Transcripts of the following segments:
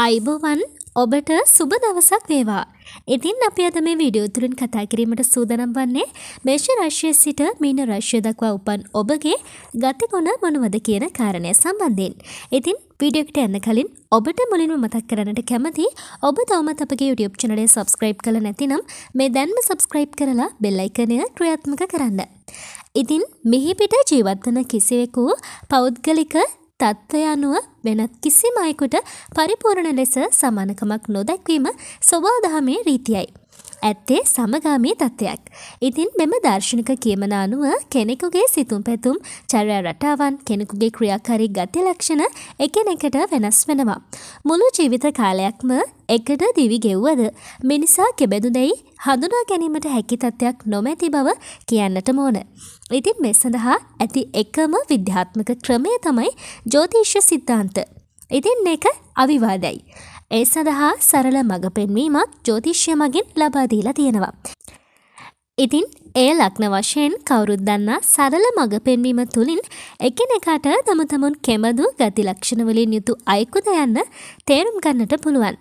අයිබෝවන් ඔබට සුබ දවසක් වේවා. ඉතින් අපි අද මේ වීඩියෝ තුලින් කතා කිරීමට සූදානම් වන්නේ මේෂ රාශිය සිට මීන රාශිය දක්වා උපන් ඔබගේ ගතිගුණ මොනවද කියන කාරණය සම්බන්ධයෙන්. ඉතින් වීඩියෝකට යන්න කලින් ඔබට මුලින්ම මතක් කරන්නට කැමති ඔබ තවමත් අපගේ YouTube channel එක subscribe කරලා නැතිනම් මේ දැන්ම subscribe කරලා bell icon එක ක්‍රියාත්මක කරන්න. ඉතින් මෙහි පිට ජීවත් වන කිසිවෙකු පෞද්ගලික තත්ත්වය අනුව වෙනත් කිසිම අයෙකුට පරිපූර්ණ ලෙස සමානකමක් නොදැක්වීම සොබාදහමේ රීතියයි. ඇත්තේ සමගාමී තත්ත්වයක්. ඉතින් මෙම දර්ශනික කියමන අනුව කෙනෙකුගේ සිතුම් පැතුම් චර්ය රටාවන් කෙනෙකුගේ ක්‍රියාකාරී ගති ලක්ෂණ එකනෙකට වෙනස් වෙනවා. මුළු ජීවිත කාලයක්ම එකට දිවි ගෙව්වද මිනිසා කෙබැදු දැයි හඳුනා ගැනීමට හැකි තත්ත්වයක් නොමැති බව කියන්නට මෝන. ඉතින් මෙ සඳහා ඇති එකම විද්‍යාත්මක ක්‍රමය තමයි ජෝතිශ්‍ය සිද්ධාන්ත. ඉතින් එක අවිවාදයි. ඒ සඳහා සරල මඟ පෙන්වීමත් ජෝතිශ්‍ය මගින් ලබාදීලා තියෙනවා. ඉතින් ඒ ලක්න වශයෙන් කවුරුත් දන්නා සරල මඟ පෙන්වීම තුළින් එකිනෙකාට තම තමුන් කෙමදු ගති ලක්ෂණවලින් යුතු අයෙකුද යන්න තේරුම් ගන්නට පුළුවන්.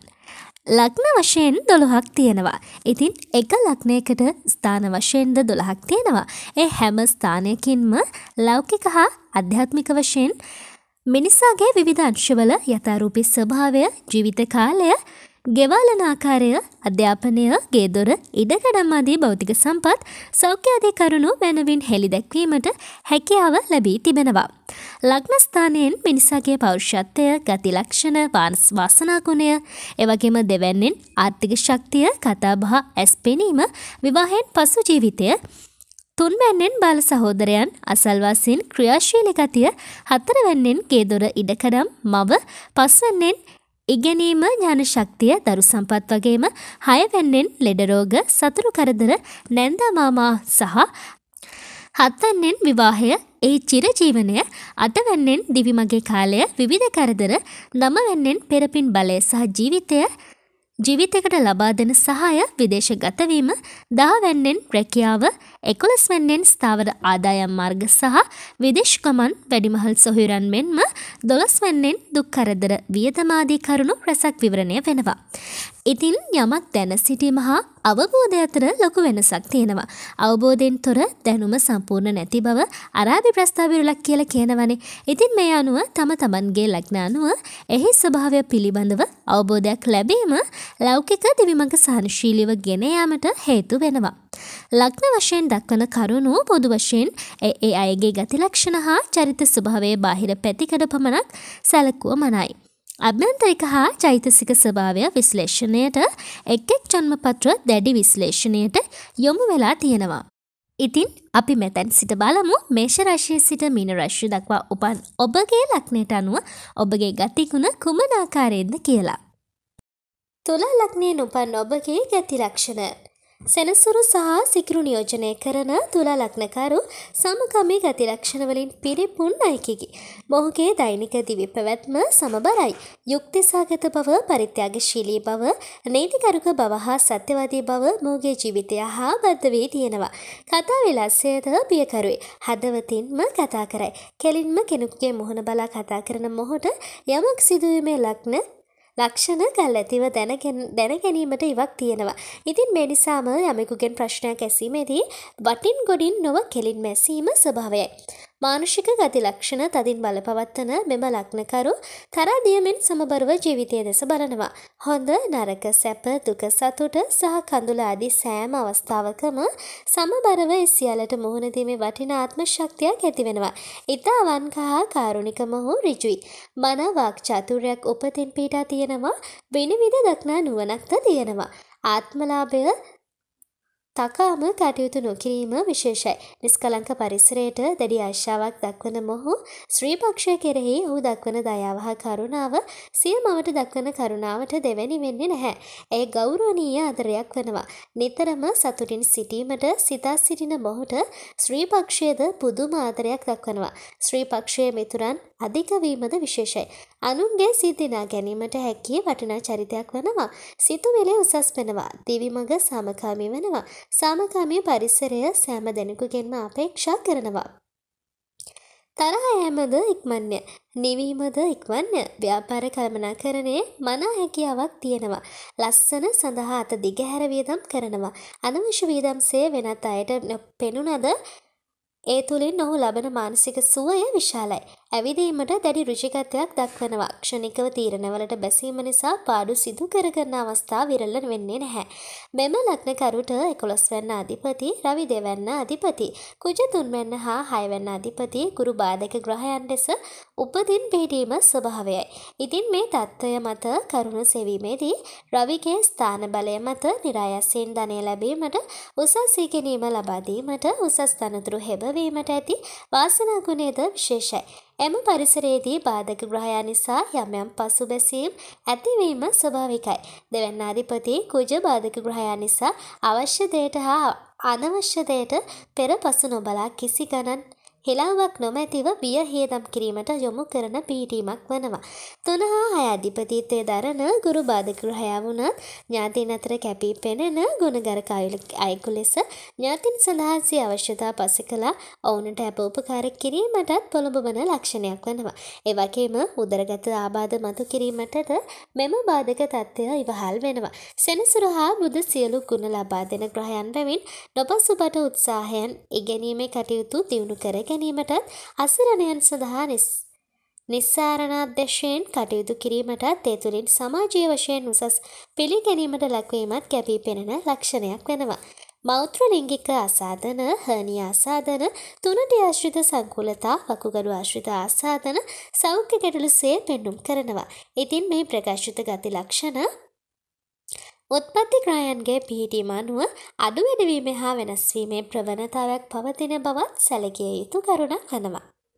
ලක්න වශයෙන් දොළොහක් තියෙනවා. ඉතින් එක ලක්නයකට ස්ථාන වශයෙන්ද දොළහක් තියෙනවා. ඒ හැම ස්ථානයකින්ම ලෞකික හා අධ්‍යාත්මික වශයෙන් මිනිසාගේ විවිධ අංශවල යථාරූපී ස්වභාවය ජීවිත කාලය ගෙවාලන ආකාරය අධ්‍යාපනය ගේදොර ඉඩකඩම් ආදී භෞතික සම්පත් සෞඛ්‍ය ආදී කරුණු මැනවින් හෙළි දැක්වීමට හැකියාව ලැබී තිබෙනවා. ලග්නස්ථානයෙන් මිනිසාගේ පෞරුෂත්වය ගති ලක්ෂණ වානස් වාසනාගුණය එවගේම දෙවැන්නෙන් ආර්ථික ශක්තිය කතාබහ ඇස් පෙනීම විවාහයෙන් පසු ජීවිතය තුන්වැන්නෙන් බාල සහෝදරයන් අසල්වාසීන් ක්‍රියාශීලී ගතිය හතරවැන්නෙන් ගේදොර ඉඩකඩම් මව පස්වැන්නෙන් ඉගෙනීම ඥාන ශක්තිය දරු සම්පත් වගේම හයවැන්නෙන් ලෙඩ රෝග සතුරු කරදර නැන්දා මාමා සහ හත්වැන්නෙන් විවාහය ඒ චිරජීවනය අටවැන්නෙන් දිවිමගේ කාලය විවිධ කරදර නමවැන්නෙන් පෙරපින් බලය සහ ජීවිතය ජීවිතයකට ලබා දෙන සහාය විදේශගතවීම දහවැන්නෙන් රැකියාව එකොළස් වැන්නෙන් ස්ථාවර ආදායම් මාර්ග සහ විදේශගමන් වැඩිමහල් සොහිරන් මෙන්ම දොළස් වැන්නෙන් දුක් කරදර වියදමාදී කරුණු රැසක් විවරණය වෙනවා. ඉතින් යමක් දැන සිටීම හා අවබෝධය අතර ලොකු වෙනසක් තියෙනවා. අවබෝධයෙන් තොර දැනුම සම්පූර්ණ නැති බව අරාබි ප්‍රස්ථාවිරුලක් කියලා කියනවනේ. ඉතින් මේ අනුව තම තමන්ගේ ලග්න අනුව එහි ස්වභාවය පිළිබඳව අවබෝධයක් ලැබීම ලෞකික දිවිමඟ සහනශීලීව ගෙන යාමට හේතු වෙනවා. ලග්න වශයෙන් දක්වන කරුණු පොදු වශයෙන් ඒ අයගේ ගති ලක්ෂණ හා චරිත ස්වභාවයේ බාහිර පැතිකඩ පමණක් සැලකුව මනයි. අභ්‍යන්තරික හා චෛතසික ස්වභාවය විශ්ලේෂණයට එක් එක් ජන්මපත්‍ර දැඩි විශ්ලේෂණයට යොමු වෙලා තියෙනවා. ඉතින් අපි මෙතැන් සිට බලමු මේෂ රශය සිට මීන රශ්‍ය දක්වා උපන් ඔබගේ ලක්නයට අනුව ඔබගේ ගතිගුණ කුමනාකාරයෙන්ද කියලා. තුලා ලක්නයෙන් උපන් ඔබගේ ගති ලක්ෂණ සෙනසුරු සහ සිකිරු නියෝජනය කරන තුලා ලක්නකරු සමගමී ගති ලක්ෂණවලින් පිරිපුන් අයකිකි. මොහුගේ දෛනික දිවි පැවැත්ම සමබරයි. යුක්තිසාගත බව පරිත්‍යාගශීලී බව නීතිකරුක බව හා සත්‍යවාදී බව මෝගේ ජීවිතය හා බද්ධ වී තියෙනවා. කතා විලාසයද පියකරුයි. හදවතින්ම කතා කරයි. කෙලින්ම කෙනෙකුගේ මුහුණ බලා කතා කරන මොහොට යමක් සිදුවීමේ ලක්න ලක්ෂණ කල් ඇතිව දැන ගැනීමට ඉවක් තියෙනවා. ඉතින් මේ නිසාම යමෙකුගෙන් ප්‍රශ්නයක් ඇසීමේදී වටින් ගොඩින් නොව කෙලින් මැසීම ස්වභාවයයි. මානුෂික ගති ලක්ෂණ තදින් බලපවත්වන මෙම ලක්නකරු තරාදියමෙන් සමබරව ජීවිතය දෙස බලනවා. හොඳ නරක සැප දුක සතුට සහ කඳුල ආදී සෑම අවස්ථාවකම සමබරව ඒ සියලට මුහුණදීමේ වටිනාත්ම ශක්තියක් ඇතිවෙනවා. ඉතා අවන්කහා කාරුණිකම හෝ ඍජුයි. මන වාක් චතුර්යක් උපතින් පීඩා තියෙනවා. විනිවිද දක්නා නුවණක්ද තියෙනවා. ආත්මලාභය තකාම කටයුතු නොකිරීම විශේෂයි. නිස්කලංක පරිසරයට දැඩි ආශාවක් දක්වන මොහු ශ්‍රීපක්ෂය කෙරෙහි ඔහු දක්වන දයාව හා කරුණාව සිය මවට දක්වන කරුණාවට දෙවැනි වෙන්නේ නැහැ. ඇය ගෞරවනීය ආදරයක් වනවා. නිතරම සතුටින් සිටීමට සිතා සිටින මොහුට ශ්‍රීපක්ෂයද පුදුම ආදරයක් දක්වනවා. ශ්‍රීපක්ෂයේ මිතුරන් අධිකවීමද විශේෂයි. අනුන්ගේ සිදිනා ගැනීමට හැකිය වටිනා චරිතයක් වනවා. සිතුවිලි උසස් වෙනවා. දිවිමඟ සාමකාමී වෙනවා. සාමකාමී පරිසරය සෑම දෙනෙකුගෙන්ම අපේක්ෂා කරනවා. තරහ යෑමද ඉක්මන්ය. නිවීමද ඉක්මන්ය. ව්‍යාපාර කළමනාකරණයේ මනා හැකියාවක් තියෙනවා. ලස්සන සඳහා අත දිගහැර වියදම් කරනවා. අනවශ්‍ය වියදම්සේ වෙනත් අයට පෙනුනද ඒ තුළින් ඔහු ලබන මානසික සුවය විශාලයි. ඇවිදීමට දැඩි රුචිකත්වයක් දක්වනවා. ක්ෂණිකව තීරණවලට බැසීම නිසා පාඩු සිදු කරගන්න අවස්ථා විරල වෙන්නේ නැහැ. මෙම ලග්නකරුට 11 වෙනි අධිපති රවි දෙවැන්න අධිපති කුජ තුන්වැන්න හා 6 වෙනි අධිපති ගුරු බාධක ග්‍රහයන් ලෙස උපදින් පිටීම ස්වභාවයයි. ඉතින් මේ தত্ত্বය මත කරුණ සෙවීමේදී රවිගේ ස්ථාන බලය මත નિરાයසෙන් ධනය ලැබීමට උසස් ඉගෙනීම ලබා දීමට උසස් තනතුරු හෙබවීමට ඇති වාසනා ගුණයද විශේෂයි. එම පරිසරයේදී බාධක ග්‍රහයා නිසා යම් යම් පසුබැසීම් ඇතිවීම ස්වභාවිකයි. දෙවැන්නාධිපති කුජ බාධක ග්‍රහයා නිසා අවශ්‍ය දෙයට හා අනවශ්‍ය දෙයට පෙර පසු නොබලා කිසි ගණන් හෙලාවක් නොමැතිව බිය හේදම් කිරීමට යොමු කරන පිහිටීමක් වනවා. තුන හා හය අධිපතිත්වය දරන ගුරු බාධකෘහයා වුණත් ඥාතින් අතර කැපී පෙනෙන ගුණගර අයකු ලෙස ඥාතින් සඳහන්සේ අවශ්‍යතා පස කලා ඔවුනට ඇප උපකාර කිරීමටත් පොළඹබන ලක්ෂණයක් වනවා. එවගේම උදරගත ආබාධ මතු කිරීමටද මෙම බාධක තත්ත්වය ඉවහල් වෙනවා. සෙනසුර හා බුද සියලු ගුණ ලබා දෙන ග්‍රහයන් බැවින් නොපසුබට උත්සාහයන් ඉගැනීමේ කටයුතු දියුණු කරග ගැනීමටත් අසරණයන් සඳහා නිස්සාරණාධ්‍යශයෙන් කටයුතු කිරීමටත් ඒ තුළින් සමාජය වශයෙන් උසස් පිළිගැනීමට ලක්වීමත් කැපී පෙනෙන ලක්ෂණයක් වෙනවා. මෞත්‍ර ලිංගික ආසාධන හනි ආසාධන තුනට ආශ්‍රිත සංකුලතා වකුගඩු ආශ්‍රිත ආසාධන සෞඛ්‍ය ගැටලු සේ පෙන්නුම් කරනවා. ඉතින් මේ ප්‍රකාශිත ගති ලක්ෂණ උත්පත්ති ක්‍රයන්ගේ පිහිටීම අනුව අඩු වැඩවීම හා වෙනස්වීමේ ප්‍රවණතාවක් පවතින බවත් සැලකිය යුතු කරුණක් වනවා.